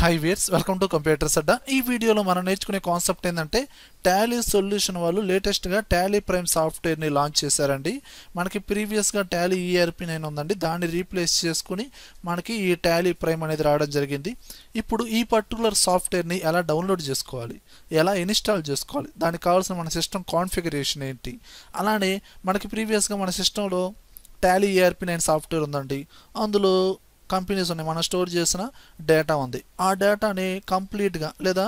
high viewers welcome to computers Adda ఈ వీడియోలో మనం నేర్చుకునే కాన్సెప్ట్ ఏంటంటే టాలీ సొల్యూషన్ వాళ్ళు లేటెస్ట్గా టాలీ ప్రైమ్ సాఫ్ట్వేర్ని లాంచ్ చేశారండి మనకి ప్రీవియస్గా టాలీ ఈఆర్పి నైన్ ఉందండి దాన్ని రీప్లేస్ చేసుకుని మనకి ఈ టాలీ ప్రైమ్ అనేది రావడం జరిగింది ఇప్పుడు ఈ పర్టికులర్ సాఫ్ట్వేర్ని ఎలా డౌన్లోడ్ చేసుకోవాలి ఎలా ఇన్స్టాల్ చేసుకోవాలి దానికి కావాల్సిన మన సిస్టమ్ కాన్ఫిగరేషన్ ఏంటి అలానే మనకి ప్రీవియస్గా మన సిస్టంలో టాలీ ఈఆర్పి నైన్ సాఫ్ట్వేర్ ఉందండి అందులో కంపెనీస్ ఉన్నాయి మనం స్టోర్ చేసిన డేటా ఉంది ఆ డేటాని కంప్లీట్గా లేదా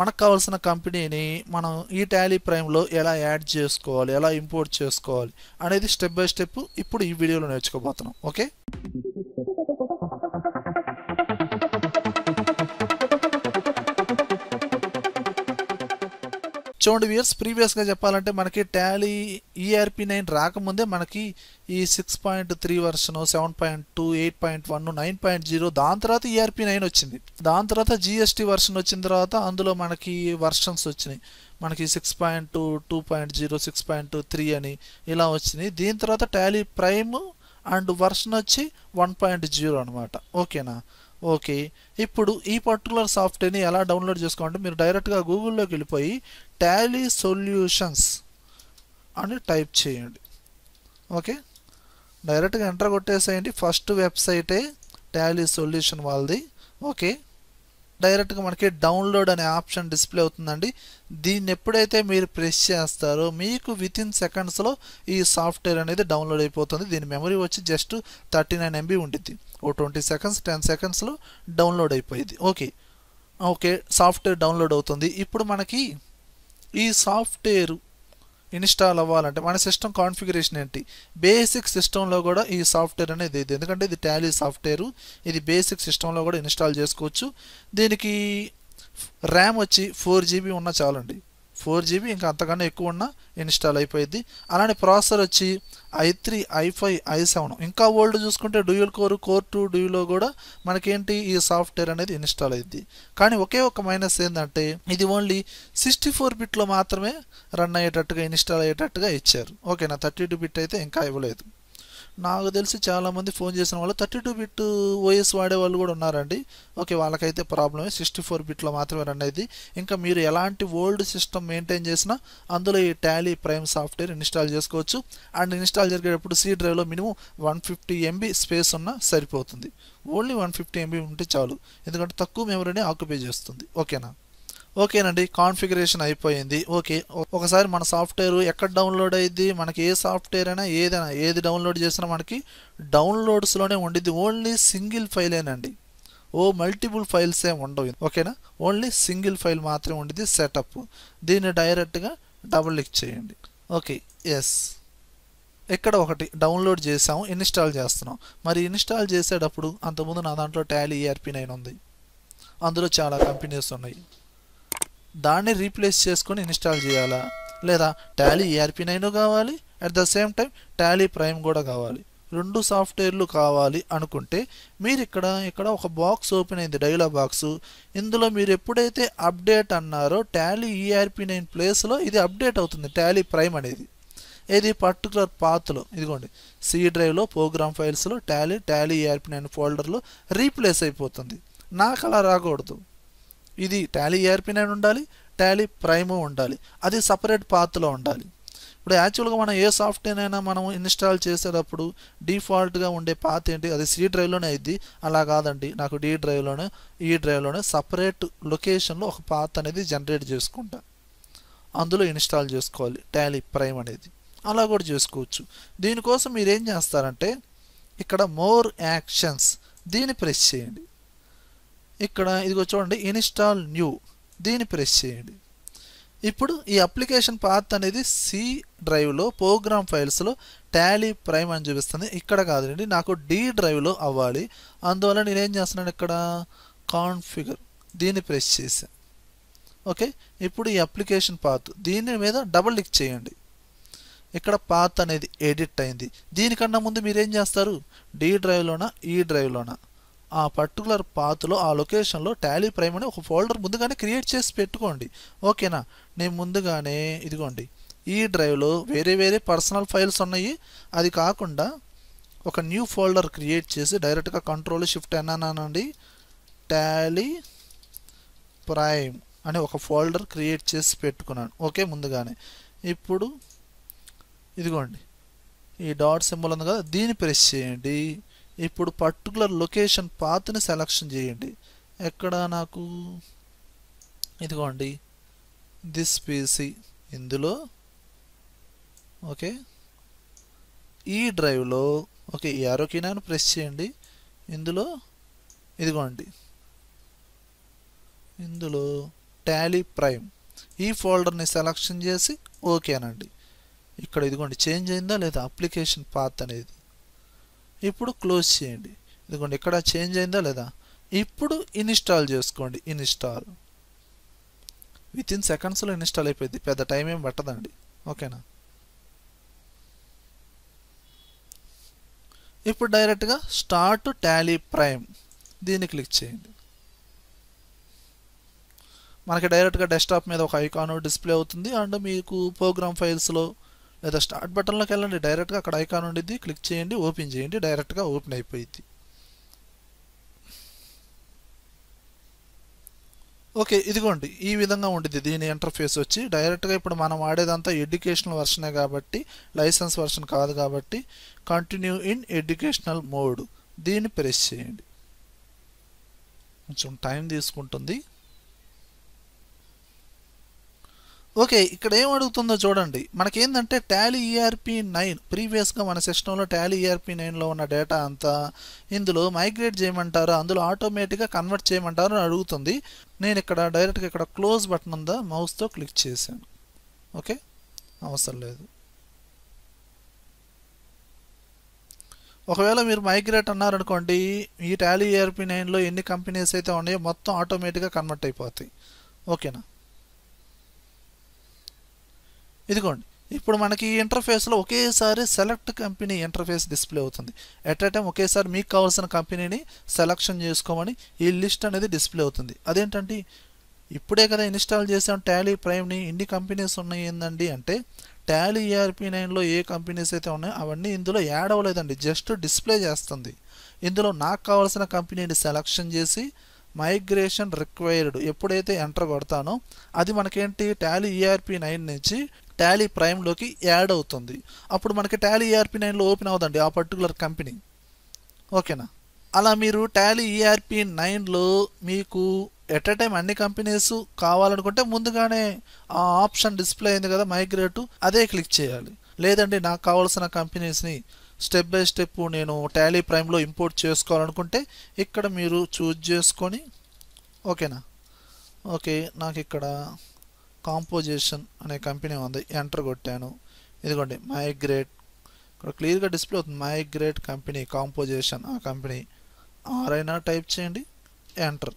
మనకు కావాల్సిన కంపెనీని మనం ఈ టాలీ ప్రైమ్లో ఎలా యాడ్ చేసుకోవాలి ఎలా ఇంపోర్ట్ చేసుకోవాలి అనేది స్టెప్ బై స్టెప్ ఇప్పుడు ఈ వీడియోలో నేర్చుకోబోతున్నాం ఓకే చూడండి వియర్స్ ప్రీవియస్గా చెప్పాలంటే మనకి ట్యాలీ ఈఆర్పి నైన్ రాకముందే మనకి ఈ సిక్స్ పాయింట్ త్రీ వర్షను seven point two eight point one nine point zero దాని తర్వాత ఈఆర్పి e నైన్ వచ్చింది దాని తర్వాత జిఎస్టీ వర్షన్ వచ్చిన తర్వాత అందులో మనకి వర్షన్స్ వచ్చినాయి మనకి six point two two point zero six point three అని ఇలా వచ్చినాయి దీని తర్వాత ట్యాలీ ప్రైమ్ అండ్ వర్షన్ వచ్చి వన్ పాయింట్ జీరో అనమాట ఓకేనా ఓకే ఇప్పుడు ఈ పర్టికులర్ సాఫ్ట్వేర్ని ఎలా డౌన్లోడ్ చేసుకోవాలంటే మీరు డైరెక్ట్గా గూగుల్లోకి వెళ్ళిపోయి టాలీ సొల్యూషన్స్ అని టైప్ చేయండి ఓకే డైరెక్ట్గా ఎంటర్ కొట్టేసేయండి ఫస్ట్ వెబ్సైటే టాలీ సొల్యూషన్ వాళ్ళది ఓకే డైరెక్ట్గా మనకి డౌన్లోడ్ అనే ఆప్షన్ డిస్ప్లే అవుతుందండి దీన్ని ఎప్పుడైతే మీరు ప్రెస్ చేస్తారో మీకు విత్ ఇన్ సెకండ్స్లో ఈ సాఫ్ట్వేర్ అనేది డౌన్లోడ్ అయిపోతుంది దీని మెమరీ వచ్చి జస్ట్ థర్టీ నైన్ ఎంబీ ఉంటుంది ఓ ట్వంటీ సెకండ్స్ టెన్ సెకండ్స్లో డౌన్లోడ్ అయిపోయింది ఓకే ఓకే సాఫ్ట్వేర్ డౌన్లోడ్ అవుతుంది ఇప్పుడు మనకి ఈ సాఫ్ట్వేర్ ఇన్స్టాల్ అవ్వాలంటే మన సిస్టమ్ కాన్ఫిగరేషన్ ఏంటి బేసిక్ సిస్టంలో కూడా ఈ సాఫ్ట్వేర్ అనేది ఇది ఎందుకంటే ఇది టాలీ సాఫ్ట్వేర్ ఇది బేసిక్ సిస్టంలో కూడా ఇన్స్టాల్ చేసుకోవచ్చు దీనికి ర్యామ్ వచ్చి ఫోర్ జీబీ ఉన్న చాలండి ఫోర్ జీబీ ఇంకా అంతకన్నా ఎక్కువ ఉన్న ఇన్స్టాల్ అయిపోయింది అలానే ప్రాసెసర్ వచ్చి I three I five I seven ఇంకా ఓల్డ్ చూసుకుంటే డ్యూయల్ కోర్ కోర్ టూ డ్యూలో కూడా మనకేంటి ఈ సాఫ్ట్వేర్ అనేది ఇన్స్టాల్ అయింది కానీ ఒకే ఒక మైనస్ ఏంటంటే ఇది ఓన్లీ సిక్స్టీ ఫోర్ బిట్లో మాత్రమే రన్ అయ్యేటట్టుగా ఇన్స్టాల్ అయ్యేటట్టుగా ఇచ్చారు ఓకేనా థర్టీ టూ బిట్ అయితే ఇంకా ఇవ్వలేదు నాకు తెలిసి చాలామంది ఫోన్ చేసిన వాళ్ళు థర్టీ టూ బిట్ ఓఎస్ వాడే వాళ్ళు కూడా ఉన్నారండి ఓకే వాళ్ళకైతే ప్రాబ్లమే సిక్స్టీ ఫోర్ బిట్లో మాత్రమే రన్ అయింది ఇంకా మీరు ఎలాంటి ఓల్డ్ సిస్టమ్ మెయింటైన్ చేసినా అందులో ఈ టాలీ ప్రైమ్ సాఫ్ట్వేర్ ఇన్స్టాల్ చేసుకోవచ్చు అండ్ ఇన్స్టాల్ జరిగేటప్పుడు సి డ్రైవ్లో minimum one fifty MB space ఉన్నా సరిపోతుంది ఓన్లీ వన్ ఫిఫ్టీ ఎంబీ ఉంటే చాలు ఎందుకంటే తక్కువ మెమరీని ఆక్యుపై చేస్తుంది ఓకేనా ఓకేనండి కాన్ఫిగరేషన్ అయిపోయింది ఓకే ఒకసారి మన సాఫ్ట్వేర్ ఎక్కడ డౌన్లోడ్ అయ్యింది మనకి ఏ సాఫ్ట్వేర్ అయినా ఏదైనా ఏది డౌన్లోడ్ చేసినా మనకి డౌన్లోడ్స్లోనే ఉండిద్ది ఓన్లీ సింగిల్ ఫైలేనండి ఓ మల్టిపుల్ ఫైల్స్ ఏమి ఉండవు ఓకేనా ఓన్లీ సింగిల్ ఫైల్ మాత్రమే ఉండేది సెటప్ దీన్ని డైరెక్ట్గా డబుల్ క్లిక్ చేయండి ఓకే ఎస్ ఎక్కడ ఒకటి డౌన్లోడ్ చేసాము ఇన్స్టాల్ చేస్తున్నాం మరి ఇన్స్టాల్ చేసేటప్పుడు అంతకుముందు నా దాంట్లో టాలీ ఈఆర్పీ నైన్ ఉంది అందులో చాలా కంపెనీస్ ఉన్నాయి దాన్ని రీప్లేస్ చేసుకొని ఇన్స్టాల్ చేయాలా లేదా టాలీ ఏఆర్పి e నైన్ కావాలి at the same time Tally prime కూడా కావాలి రెండు సాఫ్ట్వేర్లు కావాలి అనుకుంటే మీరు ఇక్కడ ఇక్కడ ఒక బాక్స్ ఓపెన్ అయింది డైలాగ్ బాక్స్ ఇందులో మీరు ఎప్పుడైతే అప్డేట్ అన్నారో టాలీ ఈఆర్పి e నైన్ ప్లేస్లో ఇది అప్డేట్ అవుతుంది టాలీ ప్రైమ్ అనేది ఇది పర్టికులర్ పాత్లో ఇదిగోండి సి డ్రైవ్లో ప్రోగ్రామ్ ఫైల్స్లో Tally Tally ERP e nine ఫోల్డర్లో రీప్లేస్ అయిపోతుంది నాకు అలా రాకూడదు ఇది టాలీ ఏర్పిన ఉండాలి టాలీ ప్రైమ్ ఉండాలి అది సపరేట్ పాత్లో ఉండాలి ఇప్పుడు యాక్చువల్గా మనం ఏ సాఫ్ట్వేర్ అయినా మనం ఇన్స్టాల్ చేసేటప్పుడు డిఫాల్ట్గా ఉండే పాత ఏంటి అది సి డ్రైవ్లోనే అయింది అలా కాదండి నాకు డి డ్రైవ్లోనే ఈ డ్రైవ్లోనే సపరేట్ లొకేషన్లో ఒక పాత్ అనేది జనరేట్ చేసుకుంటా అందులో ఇన్స్టాల్ చేసుకోవాలి టాలీ ప్రైమ్ అనేది అలా కూడా చేసుకోవచ్చు దీనికోసం మీరు ఏం చేస్తారంటే ఇక్కడ మోర్ యాక్షన్స్ దీన్ని ప్రెస్ చేయండి ఇక్కడ ఇదిగో చూడండి ఇన్స్టాల్ న్యూ దీన్ని ప్రెస్ చేయండి ఇప్పుడు ఈ అప్లికేషన్ పాత్ అనేది సి డ్రైవ్లో ప్రోగ్రామ్ ఫైల్స్లో టాలీ ప్రైమ్ అని చూపిస్తుంది ఇక్కడ కాదండి నాకు డి డ్రైవ్లో అవ్వాలి అందువల్ల నేనేం చేస్తున్నాను ఇక్కడ కాన్ఫిగర్ దీన్ని ప్రెస్ చేశాను ఓకే ఇప్పుడు ఈ అప్లికేషన్ పాత్ దీని మీద డబుల్ క్లిక్ చేయండి ఇక్కడ పాత్ అనేది ఎడిట్ అయింది దీనికన్నా ముందు మీరేం చేస్తారు డి డ్రైవ్లోనా ఈ e డ్రైవ్లోనా ఆ పర్టికులర్ పాత్లో ఆ లొకేషన్లో టాలీ ప్రైమ్ అని ఒక ఫోల్డర్ ముందుగానే క్రియేట్ చేసి పెట్టుకోండి ఓకేనా నేను ముందుగానే ఇదిగోండి ఈ డ్రైవ్లో వేరే వేరే పర్సనల్ ఫైల్స్ ఉన్నాయి అది కాకుండా ఒక న్యూ ఫోల్డర్ క్రియేట్ చేసి డైరెక్ట్గా కంట్రోల్ షిఫ్ట్ అన్నానండి టాలీ ప్రైమ్ అని ఒక ఫోల్డర్ క్రియేట్ చేసి పెట్టుకున్నాను ఓకే ముందుగానే ఇప్పుడు ఇదిగోండి ఈ డాట్ సింబల్ ఉంది కదా దీన్ని ప్రెస్ చేయండి ఇప్పుడు పర్టికులర్ లొకేషన్ పాత్ని సెలక్షన్ చేయండి ఎక్కడ నాకు ఇదిగోండి దిస్ పీసీ ఇందులో ఓకే ఈ డ్రైవ్లో ఓకే ఈ ప్రెస్ చేయండి ఇందులో ఇదిగోండి ఇందులో టాలీ ప్రైమ్ ఈ ఫోల్డర్ని సెలక్షన్ చేసి ఓకేనండి ఇక్కడ ఇదిగోండి చేంజ్ అయిందా లేదా అప్లికేషన్ పాత్ అనేది ఇప్పుడు క్లోజ్ చేయండి ఇదిగోండి ఇక్కడ చేంజ్ అయిందా లేదా ఇప్పుడు ఇన్స్టాల్ చేసుకోండి ఇన్స్టాల్ విత్ ఇన్ సెకండ్స్లో ఇన్స్టాల్ అయిపోయింది పెద్ద టైం ఏం పట్టదండి ఓకేనా ఇప్పుడు డైరెక్ట్గా స్టార్ట్ టాలీ ప్రైమ్ దీన్ని క్లిక్ చేయండి మనకి డైరెక్ట్గా డెస్క్టాప్ మీద ఒక ఐకాన్ డిస్ప్లే అవుతుంది అండ్ మీకు ప్రోగ్రామ్ ఫైల్స్లో లేదా స్టార్ట్ బటన్లోకి వెళ్ళండి డైరెక్ట్గా అక్కడ ఐకాన్ ఉండిద్ది క్లిక్ చేయండి ఓపెన్ చేయండి డైరెక్ట్గా ఓపెన్ అయిపోయింది ఓకే ఇదిగోండి ఈ విధంగా ఉండిద్ది దీని ఇంటర్ఫేస్ వచ్చి డైరెక్ట్గా ఇప్పుడు మనం వాడేదంతా ఎడ్యుకేషనల్ వర్షనే కాబట్టి లైసెన్స్ వర్షన్ కాదు కాబట్టి కంటిన్యూ ఇన్ ఎడ్యుకేషనల్ మోడ్ దీన్ని ప్రెస్ చేయండి కొంచెం టైం తీసుకుంటుంది ఓకే ఇక్కడ ఏం అడుగుతుందో చూడండి మనకేందంటే టాలీ ఈఆర్పి e నైన్ ప్రీవియస్గా మన సిస్టంలో టాలీ ఈఆర్పి e నైన్లో ఉన్న డేటా అంతా ఇందులో మైగ్రేట్ చేయమంటారు అందులో ఆటోమేటిక్గా కన్వర్ట్ చేయమంటారు అని అడుగుతుంది నేను ఇక్కడ డైరెక్ట్గా ఇక్కడ క్లోజ్ బటన్ ఉందా మౌస్తో క్లిక్ చేశాను ఓకే అవసరం లేదు ఒకవేళ మీరు మైగ్రేట్ అన్నారనుకోండి ఈ టాలీ ఈఆర్పి e నైన్లో ఎన్ని కంపెనీస్ అయితే ఉన్నాయో మొత్తం ఆటోమేటిక్గా కన్వర్ట్ అయిపోతాయి ఓకేనా ఇదిగోండి ఇప్పుడు మనకి ఈ ఇంటర్ఫేస్లో ఒకేసారి సెలెక్ట్ కంపెనీ ఇంటర్ఫేస్ డిస్ప్లే అవుతుంది ఎట్ ఎ టైం ఒకేసారి మీకు కావాల్సిన కంపెనీని సెలక్షన్ చేసుకోమని ఈ లిస్ట్ అనేది డిస్ప్లే అవుతుంది అదేంటంటే ఇప్పుడే కదా ఇన్స్టాల్ చేసాం టాలీ ప్రైమ్ని ఇన్ని కంపెనీస్ ఉన్నాయి ఏంటండి అంటే టాలీ ఈఆర్పీ నైన్లో ఏ కంపెనీస్ అయితే ఉన్నాయో అవన్నీ ఇందులో యాడ్ అవ్వలేదండి జస్ట్ డిస్ప్లే చేస్తుంది ఇందులో నాకు కావాల్సిన కంపెనీని సెలక్షన్ చేసి మైగ్రేషన్ రిక్వైర్డ్ ఎప్పుడైతే ఎంటర్ కొడతానో అది మనకేంటి టాలీ ఈఆర్పీ నైన్ నుంచి టాలీ ప్రైమ్లోకి యాడ్ అవుతుంది అప్పుడు మనకి టాలీ ఈఆర్పి e నైన్లో ఓపెన్ అవుతుంది ఆ పర్టికులర్ కంపెనీ ఓకేనా అలా మీరు టాలీ ఈఆర్పి e నైన్లో మీకు ఎట్ అ టైం అన్ని కంపెనీస్ కావాలనుకుంటే ముందుగానే ఆ ఆప్షన్ డిస్ప్లే అయింది కదా మైగ్రేట్ అదే క్లిక్ చేయాలి లేదండి నాకు కావాల్సిన కంపెనీస్ని స్టెప్ బై స్టెప్ నేను టాలీ ప్రైమ్లో ఇంపోర్ట్ చేసుకోవాలనుకుంటే ఇక్కడ మీరు చూజ్ చేసుకొని ఓకేనా ఓకే నాకు ఇక్కడ కాంపోజిషన్ అనే కంపెనీ ఉంది ఎంటర్ కొట్టాను ఇదిగోండి మైగ్రేట్ ఇక్కడ క్లియర్గా డిస్ప్లే అవుతుంది మైగ్రేట్ కంపెనీ కాంపోజిషన్ ఆ కంపెనీ ఆరైనా టైప్ చేయండి ఎంటర్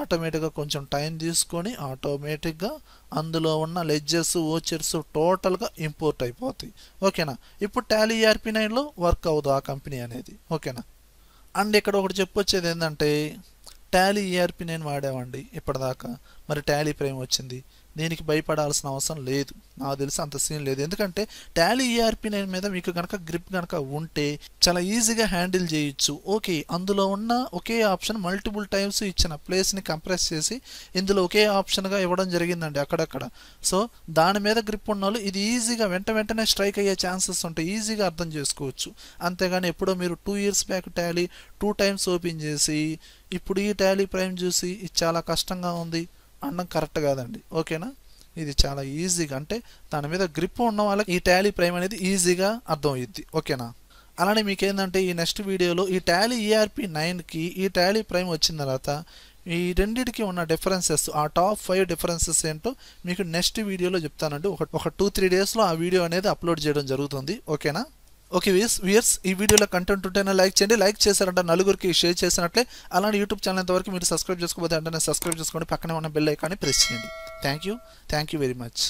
ఆటోమేటిక్గా కొంచెం టైం తీసుకొని ఆటోమేటిక్గా అందులో ఉన్న లెడ్జెస్ ఓచర్స్ టోటల్గా ఇంపోర్ట్ అయిపోతాయి ఓకేనా ఇప్పుడు టాలీ ఈఆర్పీ నైన్లో వర్క్ అవ్వదు ఆ కంపెనీ అనేది ఓకేనా అండ్ ఇక్కడ ఒకటి చెప్పొచ్చేది ఏంటంటే టాలీ ఈఆర్పి నేను వాడామండి ఇప్పటిదాకా మరి టాలీ ప్రేమ వచ్చింది దీనికి భయపడాల్సిన అవసరం లేదు నాకు తెలిసి అంత సీన్ లేదు ఎందుకంటే టాలీ ఈఆర్పి e నైన్ మీద మీకు కనుక గ్రిప్ కనుక ఉంటే చాలా ఈజీగా హ్యాండిల్ చేయొచ్చు ఓకే అందులో ఉన్న ఒకే ఆప్షన్ మల్టిపుల్ టైమ్స్ ఇచ్చిన ప్లేస్ని కంప్రెస్ చేసి ఇందులో ఒకే ఆప్షన్గా ఇవ్వడం జరిగిందండి అక్కడక్కడ సో దాని మీద గ్రిప్ ఉన్న వాళ్ళు ఇది ఈజీగా వెంట వెంటనే స్ట్రైక్ అయ్యే ఛాన్సెస్ ఉంటాయి ఈజీగా అర్థం చేసుకోవచ్చు అంతేగాని ఎప్పుడో మీరు two years back Tally two times open చేసి ఇప్పుడు ఈ టాలీ ప్రైమ్ చూసి ఇది చాలా కష్టంగా ఉంది అన్నం కరెక్ట్ కాదండి ఓకేనా ఇది చాలా ఈజీగా అంటే దాని మీద గ్రిప్ ఉన్న వాళ్ళకి ఈ టాలీ ప్రైమ్ అనేది ఈజీగా అర్థమవుద్ది ఓకేనా అలానే మీకు ఏంటంటే ఈ నెక్స్ట్ వీడియోలో ఈ టాలీ ఈఆర్పి నైన్కి ఈ టాలీ ప్రైమ్ వచ్చిన తర్వాత ఈ రెండింటికి ఉన్న డిఫరెన్సెస్ ఆ టాప్ ఫైవ్ డిఫరెన్సెస్ ఏంటో మీకు నెక్స్ట్ వీడియోలో చెప్తానండి ఒక ఒక టూ త్రీ డేస్లో ఆ వీడియో అనేది అప్లోడ్ చేయడం జరుగుతుంది ఓకేనా ఓకే వీస్ వియర్స్ ఈ వీడియోలో కంటెంట్ ఉంటేనే లైక్ చేయండి లైక్ చేశారంటే నలుగురికి షేర్ చేసినట్లే అలాంటి యూట్యూబ్ ఛానల్ ఎంతవరకు మీరు సబ్స్క్రైబ్ చేసుకోబోతే అంటే సబ్స్క్రైబ్ చేసుకోండి పక్కనే ఉన్న బెల్ ఐకాన్ని ప్రెస్ చేయండి thank you thank you very much